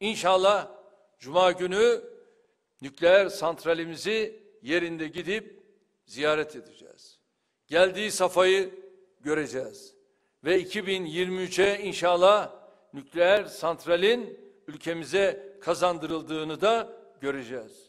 İnşallah Cuma günü nükleer santralimizi yerinde gidip ziyaret edeceğiz. Geldiği safayı göreceğiz. Ve 2023'e inşallah nükleer santralin ülkemize kazandırıldığını da göreceğiz.